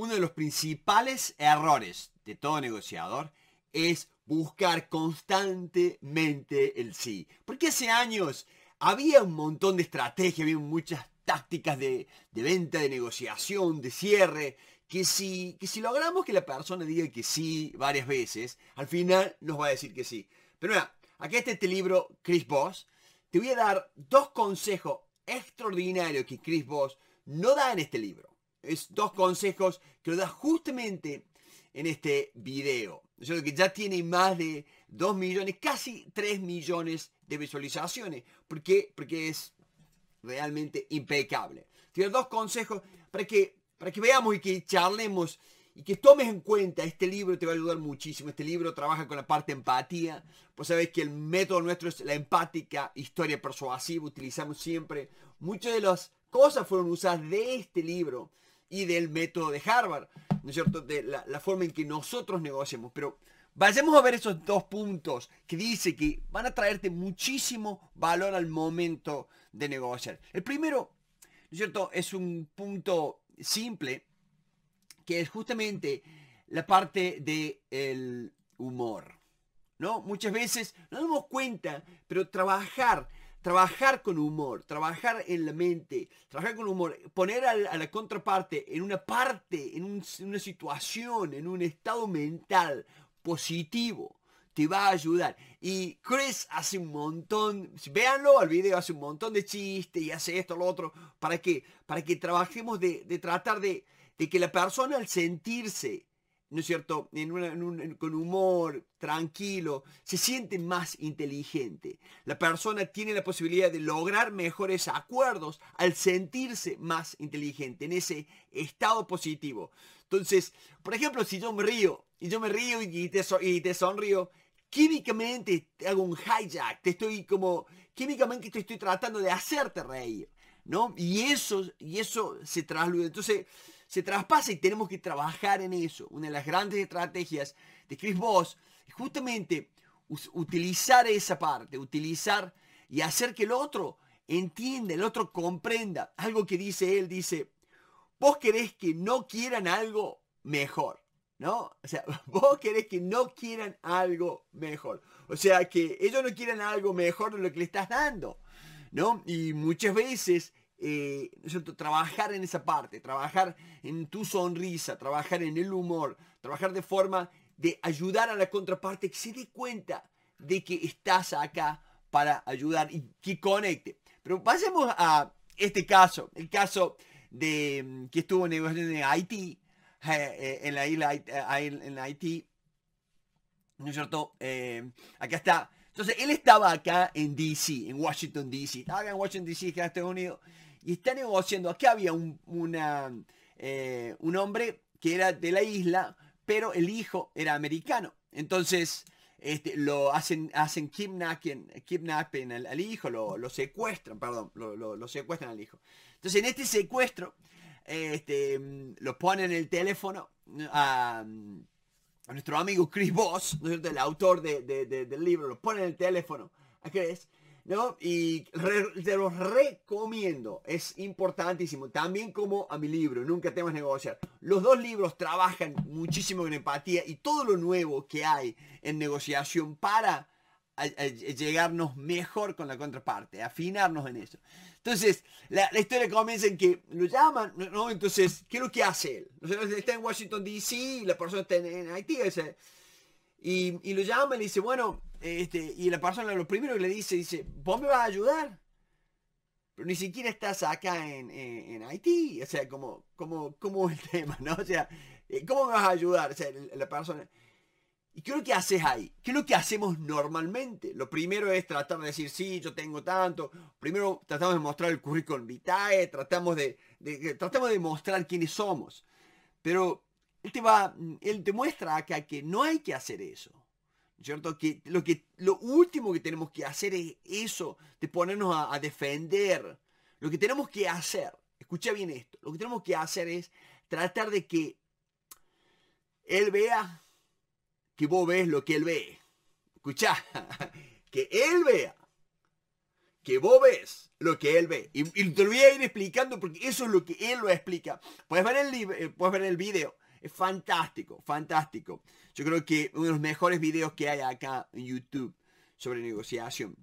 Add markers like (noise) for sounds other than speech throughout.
Uno de los principales errores de todo negociador es buscar constantemente el sí. Porque hace años había un montón de estrategias, había muchas tácticas de, venta, de negociación, de cierre, que si, que si logramos que la persona diga que sí varias veces, al final nos va a decir que sí. Pero mira, aquí está este libro, Chris Boss. Te voy a dar dos consejos extraordinarios que Chris Boss no da en este libro es dos consejos que lo da justamente en este video. que ya tiene más de 2 millones, casi 3 millones de visualizaciones. ¿Por qué? Porque es realmente impecable. Tiene dos consejos para que, para que veamos y que charlemos y que tomes en cuenta. Este libro te va a ayudar muchísimo. Este libro trabaja con la parte empatía. Pues sabes que el método nuestro es la empática historia persuasiva. Utilizamos siempre. Muchas de las cosas fueron usadas de este libro y del método de Harvard, ¿no es cierto? De la, forma en que nosotros negociamos. Pero vayamos a ver esos dos puntos que dice que van a traerte muchísimo valor al momento de negociar. El primero, ¿no es cierto? Es un punto simple que es justamente la parte del humor. ¿No? Muchas veces no nos damos cuenta, pero trabajar trabajar con humor, trabajar en la mente, trabajar con humor, poner a la, contraparte en una parte, en, una situación, en un estado mental positivo te va a ayudar. Y Chris hace un montón, véanlo al video, hace un montón de chistes y hace esto, lo otro. ¿Para qué? Para que trabajemos de, tratar de, que la persona al sentirse ¿no es cierto?, con humor, tranquilo, se siente más inteligente. La persona tiene la posibilidad de lograr mejores acuerdos al sentirse más inteligente, en ese estado positivo. Entonces, por ejemplo, si yo me río, y yo me río y te, y te sonrío, químicamente te hago un hijack, te estoy como, químicamente te estoy tratando de hacerte reír, ¿no? Y eso, y eso se trasluye, Entonces, se traspasa y tenemos que trabajar en eso. Una de las grandes estrategias de Chris Voss es justamente utilizar esa parte, utilizar y hacer que el otro entienda, el otro comprenda. Algo que dice él, dice, vos querés que no quieran algo mejor, ¿no? O sea, (laughs) vos querés que no quieran algo mejor. O sea, que ellos no quieran algo mejor de lo que le estás dando, ¿no? Y muchas veces eh, trabajar en esa parte, trabajar en tu sonrisa, trabajar en el humor, trabajar de forma de ayudar a la contraparte que se dé cuenta de que estás acá para ayudar y que conecte. Pero pasemos a este caso, el caso de mm, que estuvo negociando en Haití, eh, eh, en la isla en Haití, ¿no es cierto? acá está entonces, él estaba acá en DC, en Washington DC. Estaba acá en Washington DC, en Estados Unidos y está negociando. Aquí había un, eh, un hombre que era de la isla, pero el hijo era americano. Entonces este, lo hacen, hacen kidnapping, kidnapping al, hijo, lo, secuestran, perdón, lo, secuestran al hijo. Entonces en este secuestro este, lo ponen el teléfono a, nuestro amigo Chris Voss, ¿no el autor del libro, lo ponen el teléfono a Chris ¿no? Y te los recomiendo, es importantísimo, también como a mi libro, Nunca temas negociar. Los dos libros trabajan muchísimo en empatía y todo lo nuevo que hay en negociación para llegarnos mejor con la contraparte, afinarnos en eso. Entonces, la, historia comienza en que lo llaman, ¿no? Entonces, ¿qué es lo que hace él? Está en Washington, D.C., la persona está en, Haití, dice y, lo llama y le dice, bueno, este, y la persona lo primero que le dice, dice, vos me vas a ayudar. Pero ni siquiera estás acá en, en, Haití. O sea, como, como, como el (laughs) tema, ¿no? O sea, eh, ¿cómo vas a ayudar? O sea, la persona... ¿Y qué es lo que haces ahí? ¿Qué es lo que hacemos normalmente? Lo primero es tratar de decir, sí, yo tengo tanto. Primero tratamos de mostrar el currículum vitae, tratamos de, tratamos de mostrar quiénes somos. Pero te va, él te muestra acá que no hay que hacer eso. ¿Cierto? Que lo, que lo último que tenemos que hacer es eso, de ponernos a, defender. Lo que tenemos que hacer, escucha bien esto, lo que tenemos que hacer es tratar de que él vea que vos ves lo que él ve. Escucha, (laughs) que él vea que vos ves lo que él ve. Y, te lo voy a ir explicando porque eso es lo que él lo explica. Puedes ver el, eh, puedes ver el video es fantástico, fantástico. Yo creo que uno de los mejores videos que hay acá en YouTube sobre negociación.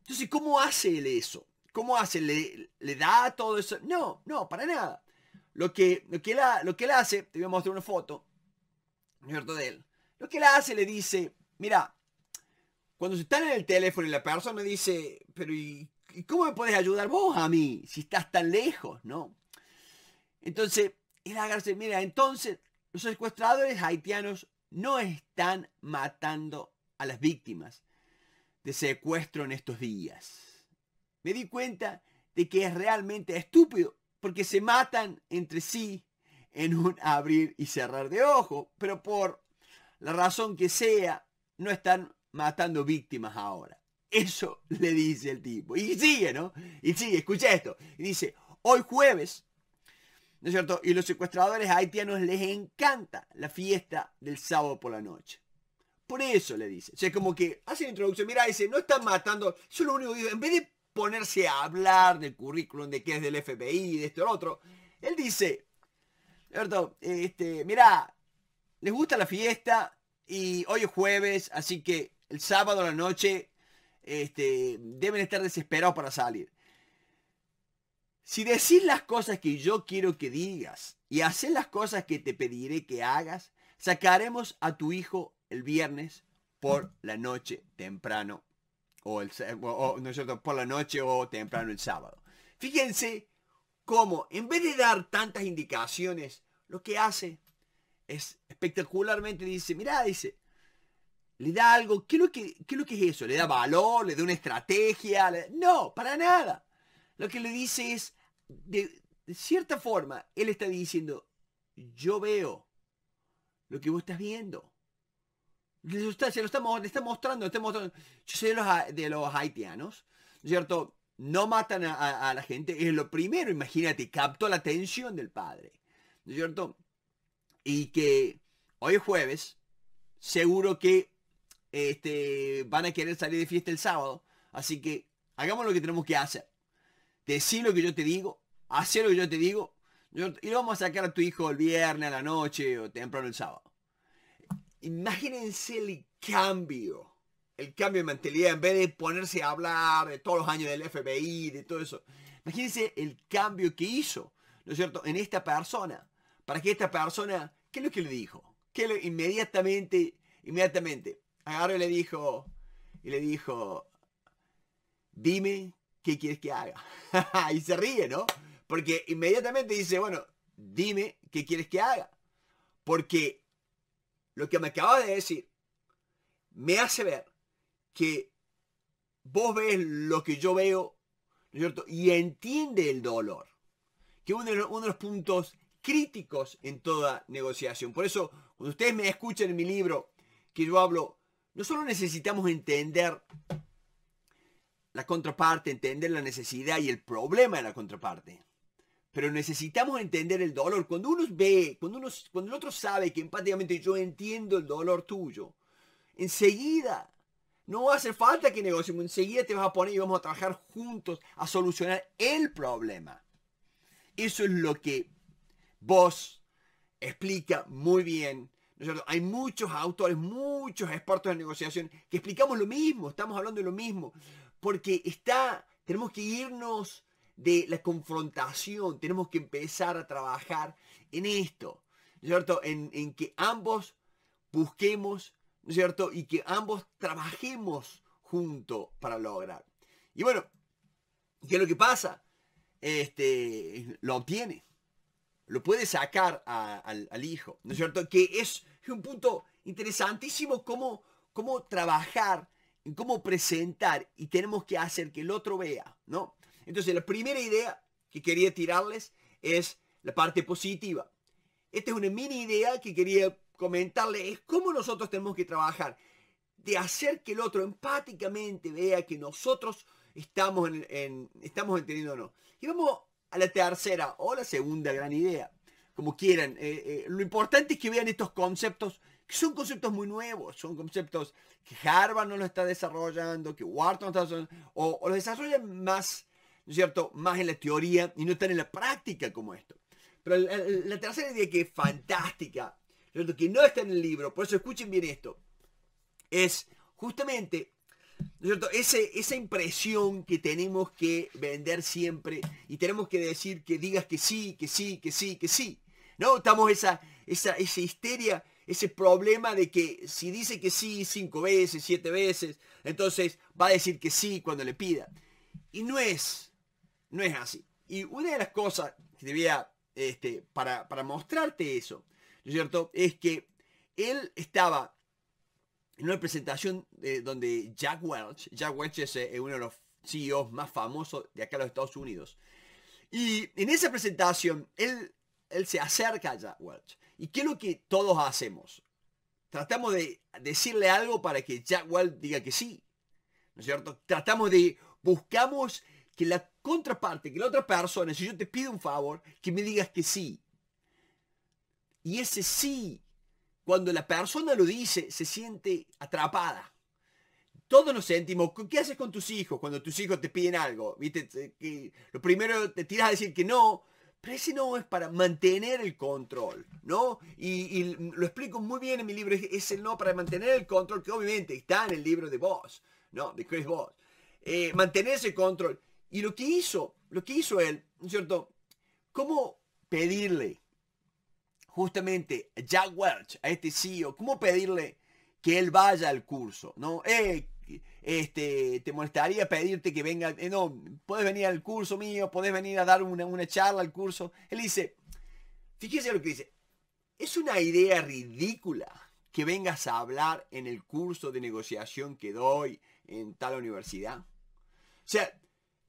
Entonces, ¿cómo hace él eso? ¿Cómo hace? ¿Le, le da todo eso? No, no, para nada. Lo que, lo, que él, lo que hace, te voy a mostrar una foto, ¿cierto? De él. Lo que él hace, le dice, mira, cuando se están en el teléfono y la persona dice, pero ¿y, cómo me puedes ayudar vos a mí si estás tan lejos, no? Entonces, y la mira, entonces los secuestradores haitianos no están matando a las víctimas de secuestro en estos días. Me di cuenta de que es realmente estúpido porque se matan entre sí en un (laughs) abrir y cerrar de ojo, pero por la razón que sea, no están matando víctimas ahora. Eso (laughs) le dice el tipo. Y sigue, ¿no? Y sigue, escucha esto. Y dice, hoy jueves ¿no es cierto? Y los secuestradores haitianos les encanta la fiesta del sábado por la noche. Por eso le dice. O sea, como que hace la introducción, mira, dice, no están matando, solo lo único que en vez de ponerse a hablar del currículum, de que es del FBI, de esto y otro, él dice, ¿cierto? Este, mira, les gusta la fiesta y hoy es jueves, así que el sábado a la noche este, deben estar desesperados para salir. Si decís las cosas que yo quiero que digas y haces las cosas que te pediré que hagas, sacaremos a tu hijo el viernes por la noche temprano o, el, por la noche o temprano el sábado. Fíjense cómo en vez de dar tantas indicaciones, lo que hace es espectacularmente dice, mira, dice, le da algo, ¿qué es, lo que, es lo que eso? ¿Le da valor? ¿Le da una estrategia? No, para nada. Lo que le dice es, de, cierta forma, él está diciendo, yo veo lo que vos estás viendo. se lo está, le está mostrando, Yo soy de los, de los haitianos, ¿cierto? No matan a, la gente. Es lo primero, imagínate, captó la atención del padre, ¿cierto? Y que hoy es jueves, seguro que este, van a querer salir de fiesta el sábado. Así que hagamos lo que tenemos que hacer. decir lo que yo te digo, hacer lo que yo te digo, y lo vamos a sacar a tu hijo el viernes a la noche o temprano el sábado. Imagínense el cambio, el cambio de mentalidad, en vez de ponerse a hablar de todos los años del FBI, de todo eso. Imagínense el cambio que hizo, ¿no es cierto?, en esta persona, para que esta persona, ¿qué es lo que le dijo? Que inmediatamente, inmediatamente, agarró y le dijo, y le dijo, dime qué quieres que haga. (laughs) y se ríe, ¿no? Porque inmediatamente dice, bueno, dime qué quieres que haga. Porque lo que me acabas de decir me hace ver que vos ves lo que yo veo, ¿no es cierto? Y entiende el dolor, que uno de, uno de los puntos críticos en toda negociación. Por eso, cuando ustedes me escuchan en mi libro, que yo hablo, no solo necesitamos entender la contraparte, entender la necesidad y el problema de la contraparte, pero necesitamos entender el dolor. Cuando uno ve, cuando, uno, cuando el otro sabe que empáticamente yo entiendo el dolor tuyo, enseguida, no va a hacer falta que negociemos, enseguida te vas a poner y vamos a trabajar juntos a solucionar el problema. Eso es lo que vos explica muy bien. Hay muchos autores, muchos expertos en negociación que explicamos lo mismo, estamos hablando de lo mismo, porque está, tenemos que irnos de la confrontación. Tenemos que empezar a trabajar en esto, ¿no es cierto? En, que ambos busquemos, ¿no es cierto? Y que ambos trabajemos juntos para lograr. Y bueno, ¿qué es lo que pasa? Este, lo obtiene, lo puede sacar al, hijo, ¿no es cierto? Que es, un punto interesantísimo cómo, cómo trabajar, cómo presentar y tenemos que hacer que el otro vea, ¿no? Entonces, la primera idea que quería tirarles es la parte positiva. Esta es una mini idea que quería comentarles, es cómo nosotros tenemos que trabajar, de hacer que el otro empáticamente vea que nosotros estamos, en, en estamos Y vamos a la tercera o la segunda gran idea, como quieran. Eh, eh, lo importante es que vean estos conceptos, que son conceptos muy nuevos, son conceptos que Harvard no lo está desarrollando, que Wharton no está desarrollando, o, o los desarrollan más cierto?, más en la teoría y no tan en la práctica como esto. Pero la, tercera idea que es fantástica, que no está en el libro, por eso escuchen bien esto, es justamente cierto? Ese, esa impresión que tenemos que vender siempre y tenemos que decir que digas que sí, que sí, que sí, que sí. ¿No? Estamos esa, esa, esa histeria, ese problema de que si dice que sí cinco veces, siete veces, entonces va a decir que sí cuando le pida. Y no es, no es así. Y una de las cosas que debía, este, para, mostrarte eso, ¿no es cierto? Es que él estaba en una presentación eh, donde Jack Welch, Jack Welch es eh, uno de los CEOs más famosos de acá en los Estados Unidos. Y en esa presentación, él, él se acerca a Jack Welch. ¿Y qué es lo que todos hacemos? Tratamos de decirle algo para que Jack Welch diga que sí. ¿No es cierto? Tratamos de, buscamos que la contraparte, que la otra persona, si yo te pido un favor, que me digas que sí. Y ese sí, cuando la persona lo dice, se siente atrapada. Todos nos sentimos, ¿qué haces con tus hijos cuando tus hijos te piden algo? ¿Viste? Que lo primero te tiras a decir que no, pero ese no es para mantener el control, ¿no? Y, lo explico muy bien en mi libro, es el no para mantener el control, que obviamente está en el libro de vos. ¿no? De Chris Voss. Eh, mantener ese control y lo que hizo, lo que hizo él, ¿no es cierto? ¿Cómo pedirle justamente a Jack Welch, a este CEO, cómo pedirle que él vaya al curso, ¿no? Eh, este, te molestaría pedirte que venga, eh, no, puedes venir al curso mío, puedes venir a dar una, una charla al curso. Él dice, fíjese lo que dice, es una idea ridícula que vengas a hablar en el curso de negociación que doy en tal universidad. O sea,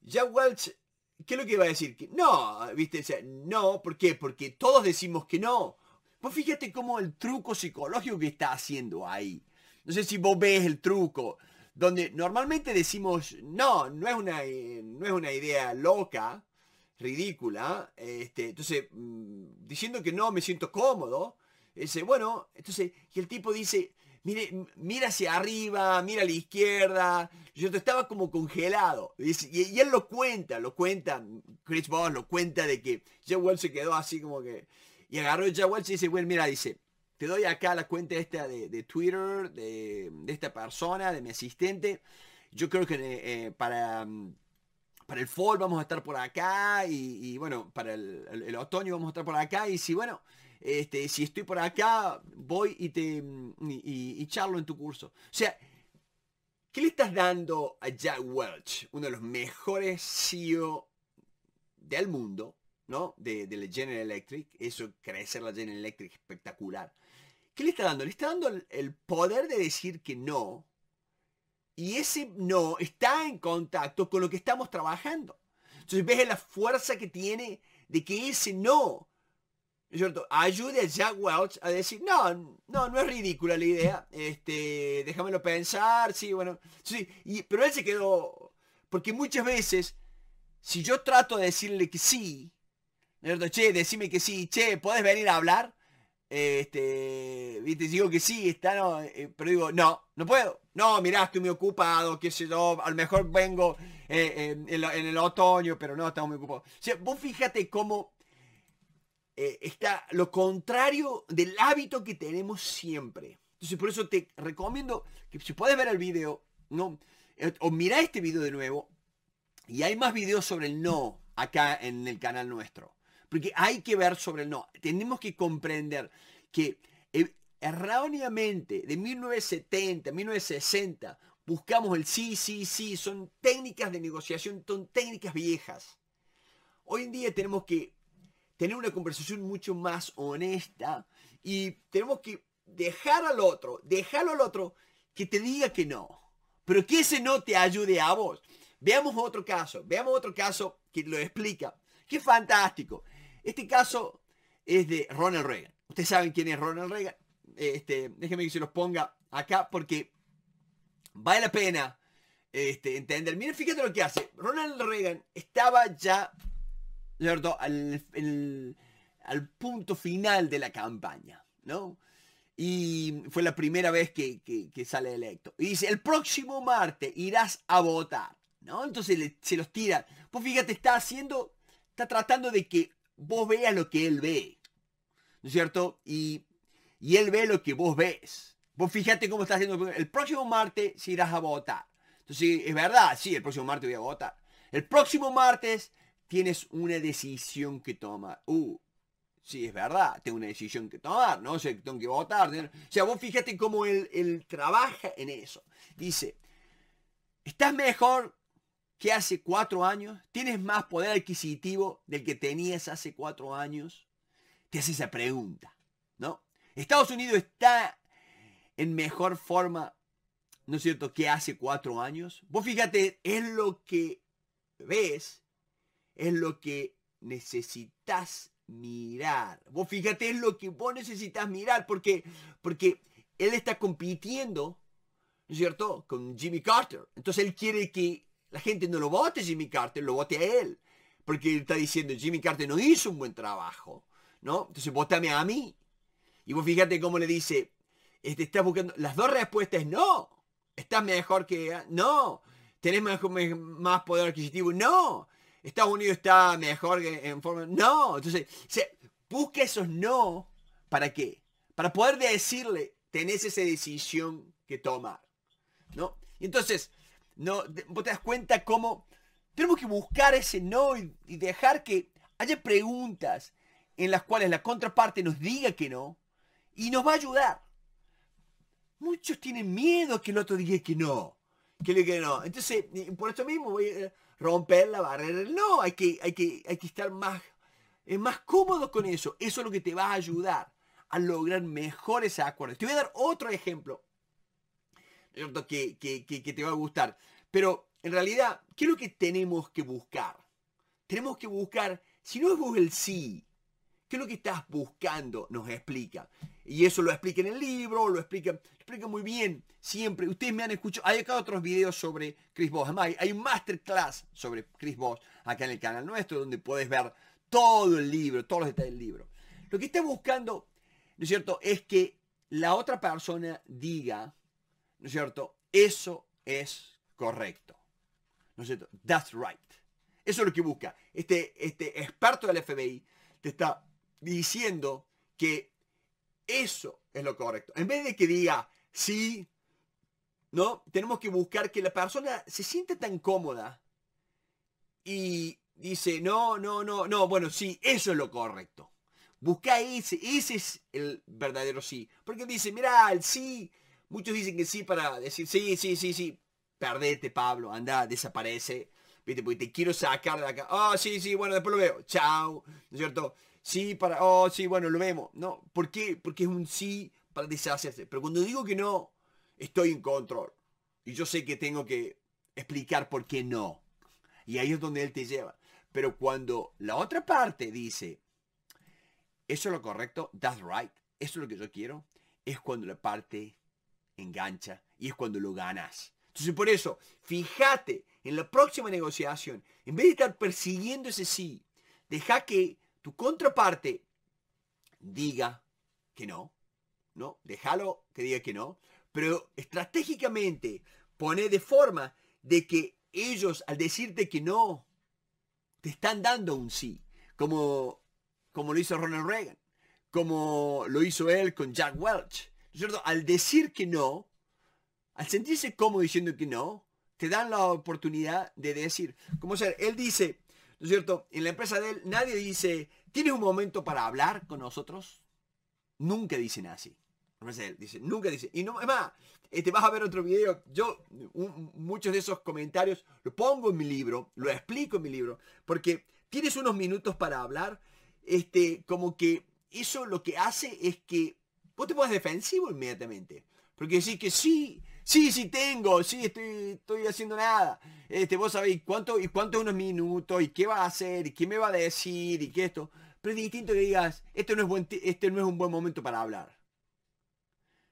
Jack Welch, ¿qué es lo que iba a decir? Que no, ¿viste? no, ¿por qué? Porque todos decimos que no. Pues fíjate cómo el truco psicológico que está haciendo ahí. No sé si vos ves el truco, donde normalmente decimos, no, no es una, eh, no es una idea loca, ridícula. Este, entonces, mm, diciendo que no, me siento cómodo. ese bueno, entonces, y el tipo dice, mire, mira hacia arriba, mira a la izquierda. Yo estaba como congelado. Y, él lo cuenta, lo cuenta, Chris Boss lo cuenta de que Jeff se quedó así como que... Y agarró Jeff Welch y dice, bueno, mira, dice, te doy acá la cuenta esta de, Twitter, de, esta persona, de mi asistente. Yo creo que eh, eh, para, mm, para el fall vamos a estar por acá y, bueno, para el otoño vamos a estar por acá. Y si, bueno... Este, si estoy por acá, voy y te mm, y, charlo en tu curso. O sea, ¿qué le estás dando a Jack Welch, uno de los mejores CEO del mundo, ¿no? De, de la General Electric, eso crecer la General Electric espectacular. ¿Qué le está dando? Le está dando el, el poder de decir que no. Y ese no está en contacto con lo que estamos trabajando. Entonces ves la fuerza que tiene de que ese no Ayude a Jack Welch a decir, no, no, no es ridícula la idea, este, déjamelo pensar, sí, bueno, sí, pero él se quedó, porque muchas veces, si yo trato de decirle que sí, ¿no es Che, decime que sí, che, ¿podés venir a hablar? Este, te digo que sí, está, no, eh, pero digo, no, no puedo, no, mirá, estoy muy ocupado, qué sé yo, a lo mejor vengo eh, en, el, en, el otoño, pero no, estamos muy ocupados. O sea, vos fíjate cómo eh, está lo contrario del hábito que tenemos siempre. Entonces, por eso te recomiendo que si puedes ver el video, no, eh, o mira este video de nuevo, y hay más videos sobre el no acá en el canal nuestro. Porque hay que ver sobre el no. Tenemos que comprender que eh, erróneamente de 1970, 1960, buscamos el sí, sí, sí. Son técnicas de negociación, son técnicas viejas. Hoy en día tenemos que tener una conversación mucho más honesta y tenemos que dejar al otro, dejarlo al otro que te diga que no, pero que ese no te ayude a vos. Veamos otro caso, veamos otro caso que lo explica. Qué fantástico. Este caso es de Ronald Reagan. Ustedes saben quién es Ronald Reagan. Este, déjenme que se los ponga acá porque vale la pena este, entender. Miren, fíjate lo que hace. Ronald Reagan estaba ya ¿cierto? Al, al punto final de la campaña, ¿no? Y fue la primera vez que, sale electo. Y dice, el próximo martes irás a votar, ¿no? Entonces se los tira. Pues fíjate, está haciendo, está tratando de que vos veas lo que él ve, ¿no es cierto? Y, y él ve lo que vos ves. Vos fíjate cómo está haciendo. El próximo martes irás a votar. Entonces, es verdad, sí, el próximo martes voy a votar. El próximo martes tienes una decisión que tomar. Uh, sí, es verdad, tengo una decisión que tomar, no sé, tengo que votar. O sea, vos fíjate cómo él, trabaja en eso. Dice, estás mejor que hace cuatro años, tienes más poder adquisitivo del que tenías hace cuatro años. Te hace esa pregunta, ¿no? Estados Unidos está en mejor forma, ¿no es cierto?, que hace cuatro años. Vos fíjate, es lo que ves es lo que necesitas mirar. Vos fíjate, es lo que vos necesitas mirar porque, porque él está compitiendo, ¿no es cierto?, con Jimmy Carter. Entonces él quiere que la gente no lo vote Jimmy Carter, lo vote a él. Porque él está diciendo, Jimmy Carter no hizo un buen trabajo, ¿no? Entonces votame a mí. Y vos fíjate cómo le dice, este, estás buscando, las dos respuestas no, estás mejor que, no, tenés más poder adquisitivo, no, Estados Unidos está mejor en forma... No, entonces, busca esos no, ¿para qué? Para poder decirle, tenés esa decisión que tomar, ¿no? Y entonces, no, vos te das cuenta cómo tenemos que buscar ese no y, dejar que haya preguntas en las cuales la contraparte nos diga que no y nos va a ayudar. Muchos tienen miedo que el otro diga que no. Que le diga que no. Entonces, por eso mismo, voy, a... Eh, romper la barrera. No, hay que, hay que, hay que estar más, es eh, más cómodo con eso. Eso es lo que te va a ayudar a lograr mejores acuerdos. Te voy a dar otro ejemplo que, que, que te va a gustar. Pero en realidad, ¿qué es lo que tenemos que buscar? Tenemos que buscar, si no es el sí, ¿Qué es lo que estás buscando? Nos explica. Y eso lo explica en el libro, lo explica, explica muy bien, siempre. Ustedes me han escuchado, hay acá otros videos sobre Chris Voss. Además, hay, un masterclass sobre Chris Voss acá en el canal nuestro, donde puedes ver todo el libro, todos los detalles del libro. Lo que está buscando, ¿no es cierto?, es que la otra persona diga, ¿no es cierto?, eso es correcto. ¿No es cierto? That's right. Eso es lo que busca. Este, este experto del FBI te está diciendo que eso es lo correcto. En vez de que diga, sí, ¿no? Tenemos que buscar que la persona se sienta tan cómoda y dice, no, no, no, no, bueno, sí, eso es lo correcto. Busca ese, ese es el verdadero sí. Porque dice, mira, el sí, muchos dicen que sí para decir, sí, sí, sí, sí, perdete, Pablo, anda, desaparece, viste, porque te quiero sacar de acá. Ah, sí, sí, bueno, después lo veo, chao, ¿no es cierto? sí para, oh, sí, bueno, lo vemos. No, ¿por qué? Porque es un sí para deshacerse. Pero cuando digo que no, estoy en control. Y yo sé que tengo que explicar por qué no. Y ahí es donde él te lleva. Pero cuando la otra parte dice, eso es lo correcto, that's right, eso es lo que yo quiero, es cuando la parte engancha y es cuando lo ganas. Entonces por eso, fíjate en la próxima negociación, en vez de estar persiguiendo ese sí, deja que tu contraparte diga que no, ¿no? Déjalo que diga que no, pero estratégicamente pone de forma de que ellos al decirte que no, te están dando un sí, como, como lo hizo Ronald Reagan, como lo hizo él con Jack Welch. cierto? Al decir que no, al sentirse como diciendo que no, te dan la oportunidad de decir, como ser, él dice, cierto? En la empresa de él nadie dice, ¿tienes un momento para hablar con nosotros? Nunca dicen así. dice, nunca dice. Y no, es más, este, vas a ver otro video. Yo muchos de esos comentarios lo pongo en mi libro, lo explico en mi libro, porque tienes unos minutos para hablar, este, como que eso lo que hace es que vos te pones defensivo inmediatamente. Porque decís que sí, Sí, sí tengo, sí, estoy, estoy haciendo nada. Este, vos sabéis cuánto y cuánto unos minutos y qué va a hacer y qué me va a decir y qué esto. Pero es distinto que digas, este no es, este no es un buen momento para hablar.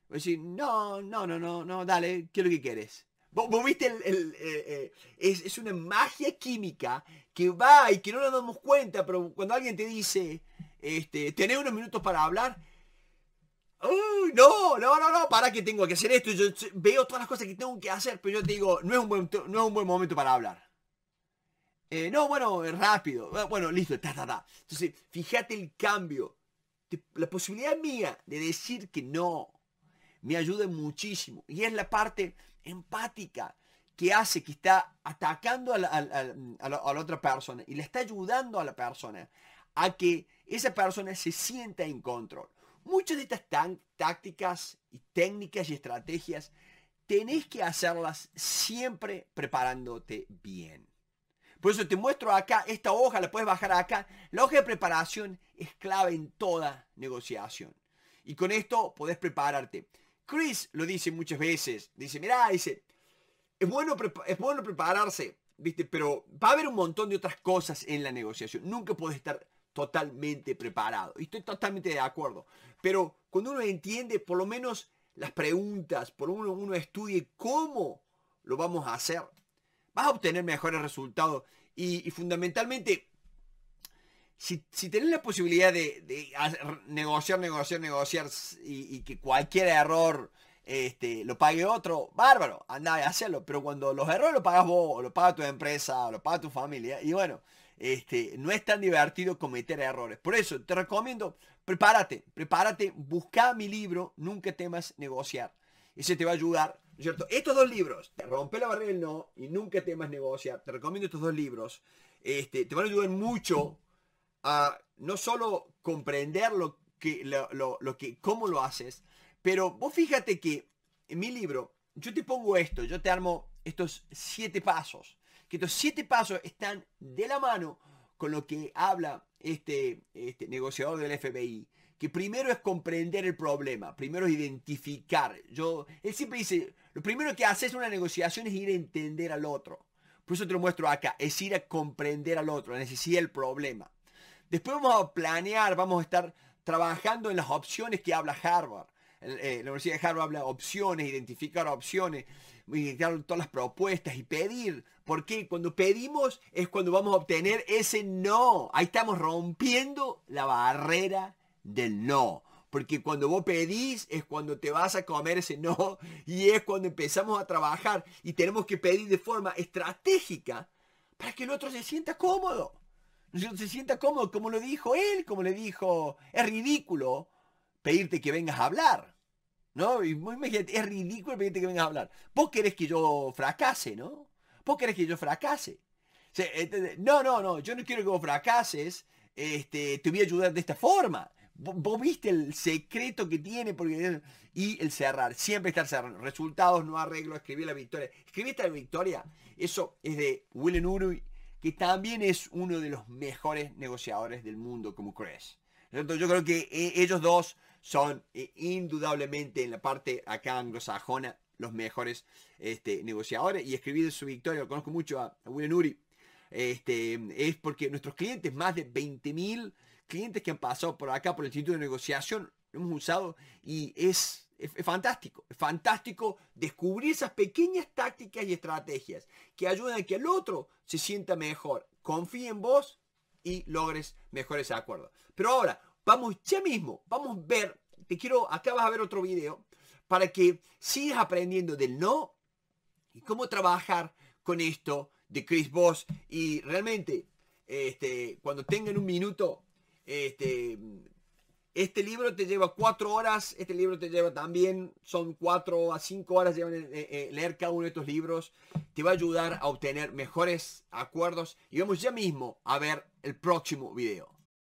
Voy a decir, no, no, no, no, no, dale, ¿qué es lo que quieres? ¿Vos, viste el, eh, eh, es, una magia química que va y que no nos damos cuenta, pero cuando alguien te dice, este, tenés unos minutos para hablar, no! No, no, no, para que tengo que hacer esto. Yo veo todas las cosas que tengo que hacer, pero yo te digo, no es un buen, momento para hablar. Eh, no, bueno, rápido. Ah, bueno, listo, ta, Entonces, fíjate el cambio. La posibilidad mía de decir que no me ayuda muchísimo. Y es la parte empática que hace que está atacando a la, otra persona y le está ayudando a la persona a que esa persona se sienta en control. Muchas de estas tácticas y técnicas y estrategias tenés que hacerlas siempre preparándote bien. Por eso te muestro acá, esta hoja la puedes bajar acá. La hoja de preparación es clave en toda negociación. Y con esto podés prepararte. Chris lo dice muchas veces. Dice, mira, dice, es bueno, es bueno prepararse, ¿viste? Pero va a haber un montón de otras cosas en la negociación. Nunca puedes estar totalmente preparado. Y estoy totalmente de acuerdo. Pero cuando uno entiende por lo menos las preguntas, por lo menos uno estudie cómo lo vamos a hacer, vas a obtener mejores resultados. Y, fundamentalmente, si, si, tenés la posibilidad de, negociar, negociar, negociar y, que cualquier error este, lo pague otro, bárbaro, anda a hacerlo. Pero cuando los errores los pagas vos, o lo paga tu empresa, o lo paga tu familia, y bueno, este, no es tan divertido cometer errores. Por eso te recomiendo, prepárate, prepárate, busca mi libro, Nunca temas negociar. Ese te va a ayudar, cierto? Estos dos libros, rompe la barrera del no y Nunca temas negociar, te recomiendo estos dos libros, este, te van a ayudar mucho a no solo comprender lo que, lo, que, cómo lo haces, pero vos fíjate que en mi libro, yo te pongo esto, yo te armo estos siete pasos que estos siete pasos están de la mano con lo que habla este, este negociador del FBI. Que primero es comprender el problema, primero es identificar. Yo, él siempre dice, lo primero que haces en una negociación es ir a entender al otro. Por eso te lo muestro acá, es ir a comprender al otro, la necesidad el problema. Después vamos a planear, vamos a estar trabajando en las opciones que habla Harvard. Eh, la Universidad de Harvard habla de opciones, identificar opciones, identificar todas las propuestas y pedir. Porque cuando pedimos es cuando vamos a obtener ese no. Ahí estamos rompiendo la barrera del no. Porque cuando vos pedís es cuando te vas a comer ese no y es cuando empezamos a trabajar y tenemos que pedir de forma estratégica para que el otro se sienta cómodo. Se sienta cómodo, como lo dijo él, como le dijo, es ridículo pedirte que vengas a hablar. ¿No? Y, imagínate, es ridículo pedirte que vengas a hablar. Vos querés que yo fracase, ¿no? Vos querés que yo fracase. Eh, eh, no, no, no, yo no quiero que vos fracases. Este, te voy a ayudar de esta forma. Vos, viste el secreto que tiene y el cerrar, siempre estar cerrando. Resultados, no arreglo, escribí la victoria. Escribí esta victoria, eso es de Willen Uruguay que también es uno de los mejores negociadores del mundo como Crash. Yo creo que eh, ellos dos son eh, indudablemente en la parte acá anglosajona los mejores este, negociadores. Y de su victoria, lo conozco mucho a, William Uri, este, es porque nuestros clientes, más de 20.000 clientes que han pasado por acá, por el Instituto de Negociación, lo hemos usado y es es, fantástico, es fantástico descubrir esas pequeñas tácticas y estrategias que ayudan a que el otro se sienta mejor, confíe en vos y logres mejores acuerdos. Pero ahora, Vamos ya mismo, vamos a ver, te quiero, acá vas a ver otro video para que sigas aprendiendo del no y cómo trabajar con esto de Chris Voss y realmente este, cuando tengan un minuto, este, este libro te lleva cuatro horas, este libro te lleva también, son cuatro a cinco horas llevan eh, eh, leer cada uno de estos libros, te va a ayudar a obtener mejores acuerdos y vamos ya mismo a ver el próximo video.